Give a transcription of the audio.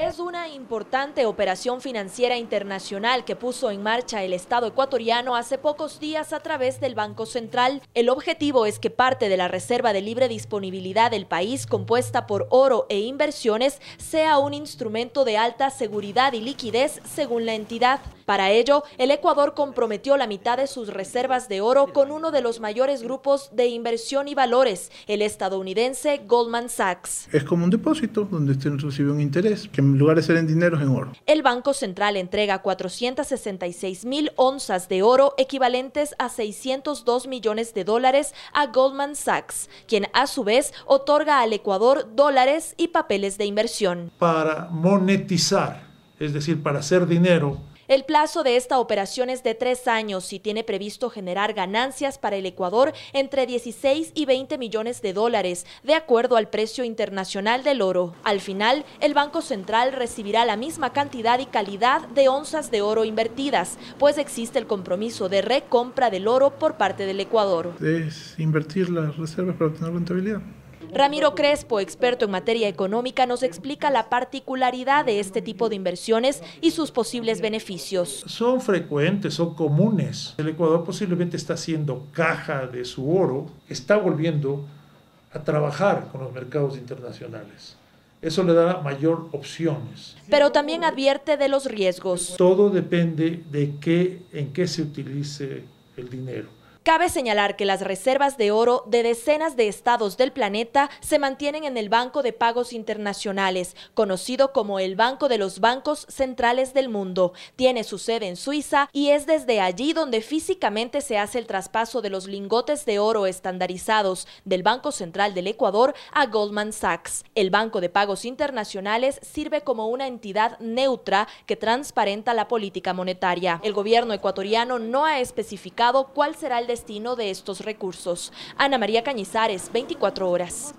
Es una importante operación financiera internacional que puso en marcha el Estado ecuatoriano hace pocos días a través del Banco Central. El objetivo es que parte de la reserva de libre disponibilidad del país, compuesta por oro e inversiones, sea un instrumento de alta seguridad y liquidez según la entidad. Para ello, el Ecuador comprometió la mitad de sus reservas de oro con uno de los mayores grupos de inversión y valores, el estadounidense Goldman Sachs. Es como un depósito donde usted recibe un interés en lugar de ser en dinero, en oro. El Banco Central entrega 466 mil onzas de oro equivalentes a 602 millones de dólares a Goldman Sachs, quien a su vez otorga al Ecuador dólares y papeles de inversión. Para monetizar, es decir, para hacer dinero, el plazo de esta operación es de tres años y tiene previsto generar ganancias para el Ecuador entre 16 y 20 millones de dólares, de acuerdo al precio internacional del oro. Al final, el Banco Central recibirá la misma cantidad y calidad de onzas de oro invertidas, pues existe el compromiso de recompra del oro por parte del Ecuador. Es invertir las reservas para obtener rentabilidad. Ramiro Crespo, experto en materia económica, nos explica la particularidad de este tipo de inversiones y sus posibles beneficios. Son frecuentes, son comunes. El Ecuador posiblemente está haciendo caja de su oro, está volviendo a trabajar con los mercados internacionales. Eso le da mayor opciones. Pero también advierte de los riesgos. Todo depende de qué, en qué se utilice el dinero. Cabe señalar que las reservas de oro de decenas de estados del planeta se mantienen en el Banco de Pagos Internacionales, conocido como el Banco de los Bancos Centrales del Mundo. Tiene su sede en Suiza y es desde allí donde físicamente se hace el traspaso de los lingotes de oro estandarizados del Banco Central del Ecuador a Goldman Sachs. El Banco de Pagos Internacionales sirve como una entidad neutra que transparenta la política monetaria. El gobierno ecuatoriano no ha especificado cuál será el destino de estos recursos. Ana María Cañizares, 24 horas.